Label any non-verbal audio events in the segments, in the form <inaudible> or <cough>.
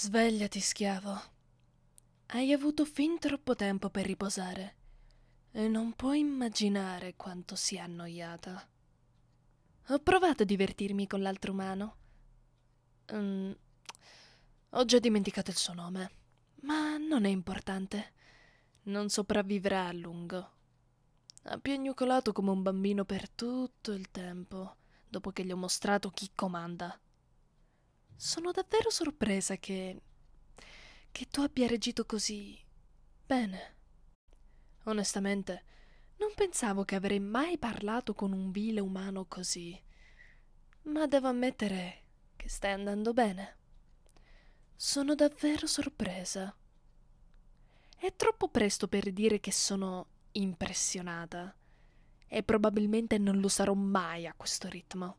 Svegliati, schiavo. Hai avuto fin troppo tempo per riposare e non puoi immaginare quanto sia annoiata. Ho provato a divertirmi con l'altro umano. Mm, ho già dimenticato il suo nome, ma non è importante. Non sopravvivrà a lungo. Ha piagnucolato come un bambino per tutto il tempo, dopo che gli ho mostrato chi comanda. Sono davvero sorpresa che. che tu abbia reagito così. bene. Onestamente, non pensavo che avrei mai parlato con un vile umano così. Ma devo ammettere che stai andando bene. Sono davvero sorpresa. È troppo presto per dire che sono impressionata. E probabilmente non lo sarò mai a questo ritmo.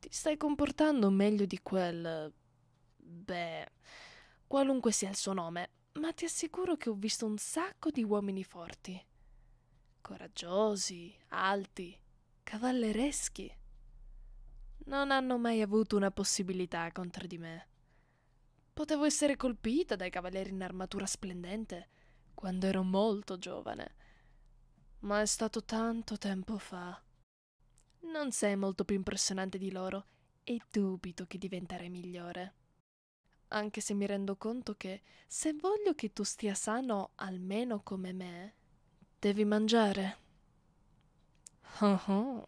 Ti stai comportando meglio di quel... beh... qualunque sia il suo nome, ma ti assicuro che ho visto un sacco di uomini forti. Coraggiosi, alti, cavallereschi. Non hanno mai avuto una possibilità contro di me. Potevo essere colpita dai cavalieri in armatura splendente quando ero molto giovane, ma è stato tanto tempo fa. Non sei molto più impressionante di loro e dubito che diventerai migliore. Anche se mi rendo conto che se voglio che tu stia sano almeno come me, devi mangiare. Oh, oh.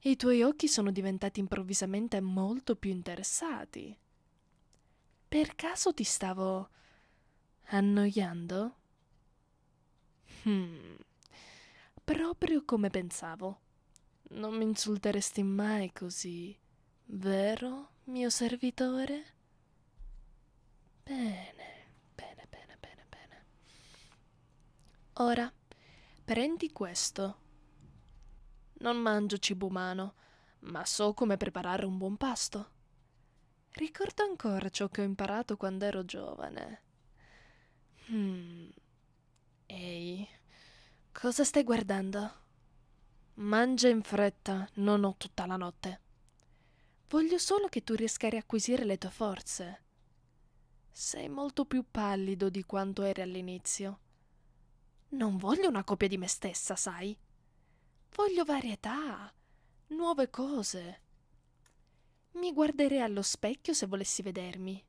I tuoi occhi sono diventati improvvisamente molto più interessati. Per caso ti stavo annoiando? Hmm. Proprio come pensavo. Non mi insulteresti mai così, vero, mio servitore? Bene, bene, bene, bene, bene. Ora, prendi questo. Non mangio cibo umano, ma so come preparare un buon pasto. Ricordo ancora ciò che ho imparato quando ero giovane. Hmm. Ehi, cosa stai guardando? Mangia in fretta, non ho tutta la notte. Voglio solo che tu riesca a riacquisire le tue forze. Sei molto più pallido di quanto eri all'inizio. Non voglio una copia di me stessa, sai? Voglio varietà, nuove cose. Mi guarderei allo specchio se volessi vedermi.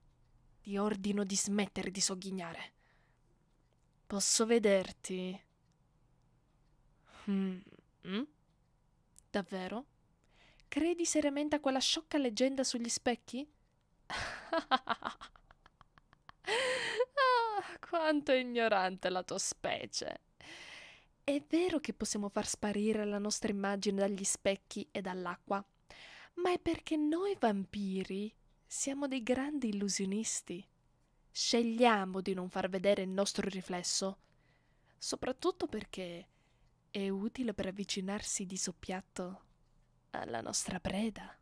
Ti ordino di smettere di sogghignare. Posso vederti? Mm. Mm? Davvero? Credi seriamente a quella sciocca leggenda sugli specchi? <laughs> ah, quanto è ignorante la tua specie. È vero che possiamo far sparire la nostra immagine dagli specchi e dall'acqua, ma è perché noi vampiri siamo dei grandi illusionisti. Scegliamo di non far vedere il nostro riflesso, soprattutto perché è utile per avvicinarsi di soppiatto alla nostra preda.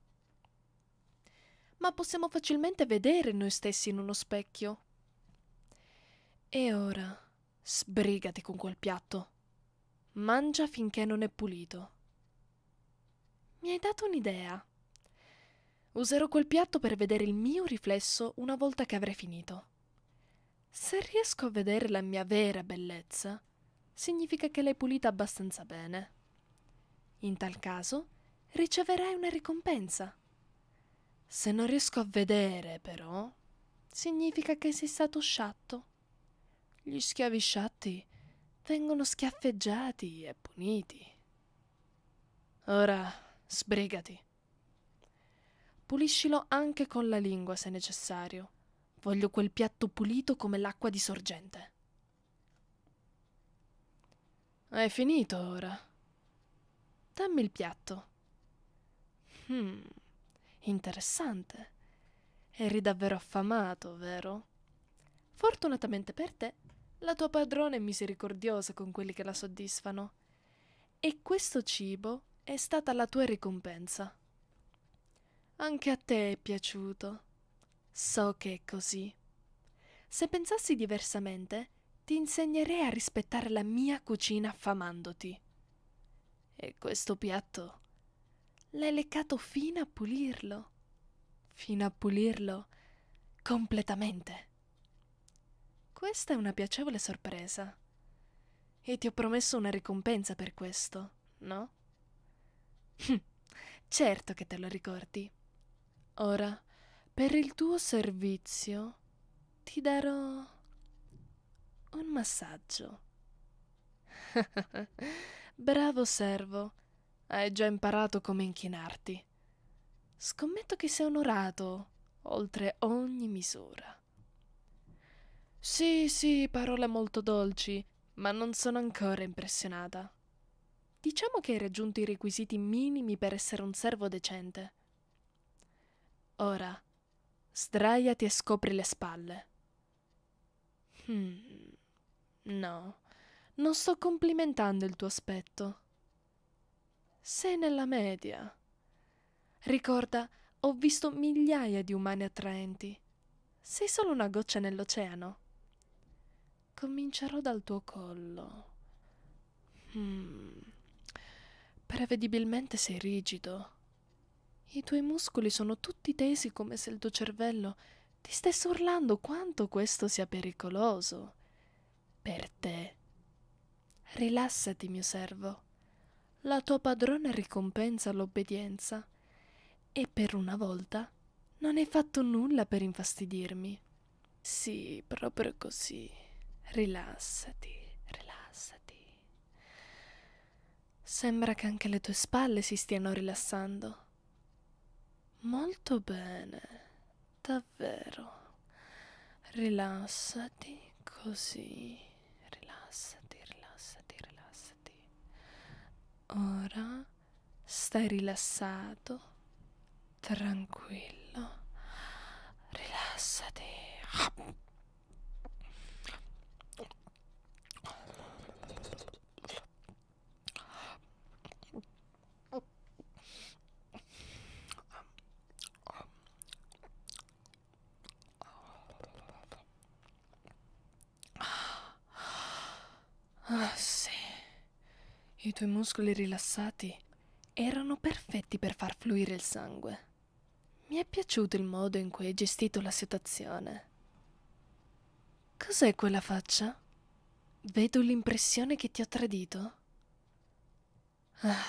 Ma possiamo facilmente vedere noi stessi in uno specchio. E ora, sbrigati con quel piatto. Mangia finché non è pulito. Mi hai dato un'idea. Userò quel piatto per vedere il mio riflesso una volta che avrei finito. Se riesco a vedere la mia vera bellezza, significa che l'hai pulita abbastanza bene. In tal caso, riceverai una ricompensa. Se non riesco a vedere, però, significa che sei stato sciatto. Gli schiavi sciatti vengono schiaffeggiati e puniti. Ora, sbrigati. Puliscilo anche con la lingua se necessario. Voglio quel piatto pulito come l'acqua di sorgente. È finito ora. Dammi il piatto. Hmm, interessante. Eri davvero affamato, vero? Fortunatamente per te, la tua padrona è misericordiosa con quelli che la soddisfano. E questo cibo è stata la tua ricompensa. Anche a te è piaciuto. So che è così. Se pensassi diversamente, ti insegnerei a rispettare la mia cucina affamandoti. E questo piatto l'hai leccato fino a pulirlo, fino a pulirlo completamente. Questa è una piacevole sorpresa. E ti ho promesso una ricompensa per questo, no? Hm, certo che te lo ricordi. Ora, per il tuo servizio, ti darò un massaggio. <laughs> Bravo servo, hai già imparato come inchinarti. Scommetto che sei onorato, oltre ogni misura. Sì, sì, parole molto dolci, ma non sono ancora impressionata. Diciamo che hai raggiunto i requisiti minimi per essere un servo decente. Ora, sdraiati e scopri le spalle. Hmm. No, non sto complimentando il tuo aspetto. Sei nella media. Ricorda, ho visto migliaia di umani attraenti. Sei solo una goccia nell'oceano. Comincerò dal tuo collo. Hmm. Prevedibilmente sei rigido. I tuoi muscoli sono tutti tesi come se il tuo cervello ti stesse urlando quanto questo sia pericoloso per te. Rilassati, mio servo. La tua padrona ricompensa l'obbedienza e per una volta non hai fatto nulla per infastidirmi. Sì, proprio così. Rilassati, rilassati. Sembra che anche le tue spalle si stiano rilassando. Molto bene, davvero. Rilassati così rilassati, rilassati, rilassati. Ora stai rilassato, tranquillo, rilassati. I tuoi muscoli rilassati erano perfetti per far fluire il sangue. Mi è piaciuto il modo in cui hai gestito la situazione. Cos'è quella faccia? Vedo l'impressione che ti ho tradito? Ah,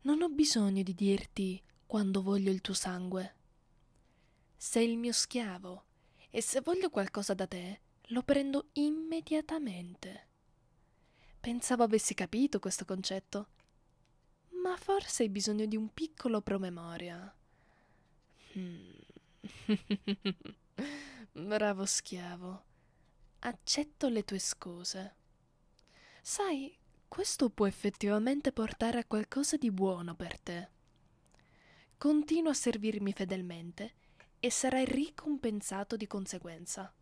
non ho bisogno di dirti quando voglio il tuo sangue. Sei il mio schiavo e se voglio qualcosa da te, lo prendo immediatamente. Pensavo avessi capito questo concetto. Ma forse hai bisogno di un piccolo promemoria. Hmm. <laughs> Bravo schiavo. Accetto le tue scuse. Sai, questo può effettivamente portare a qualcosa di buono per te. Continua a servirmi fedelmente e sarai ricompensato di conseguenza.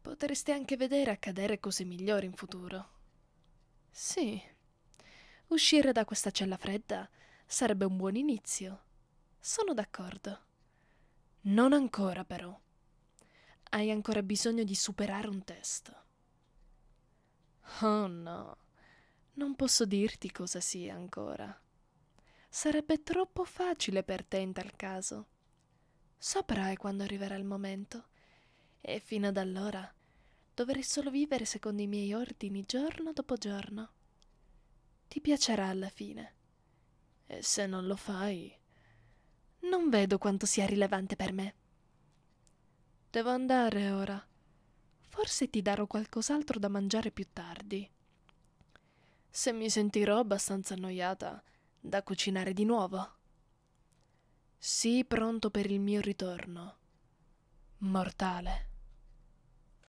Potresti anche vedere accadere cose migliori in futuro. Sì. Uscire da questa cella fredda sarebbe un buon inizio. Sono d'accordo. Non ancora, però. Hai ancora bisogno di superare un test. Oh no. Non posso dirti cosa sia ancora. Sarebbe troppo facile per te in tal caso. Saprai quando arriverà il momento. E fino ad allora Dovrei solo vivere secondo i miei ordini giorno dopo giorno. Ti piacerà alla fine. E se non lo fai... Non vedo quanto sia rilevante per me. Devo andare ora. Forse ti darò qualcos'altro da mangiare più tardi. Se mi sentirò abbastanza annoiata, da cucinare di nuovo. Sii pronto per il mio ritorno. Mortale.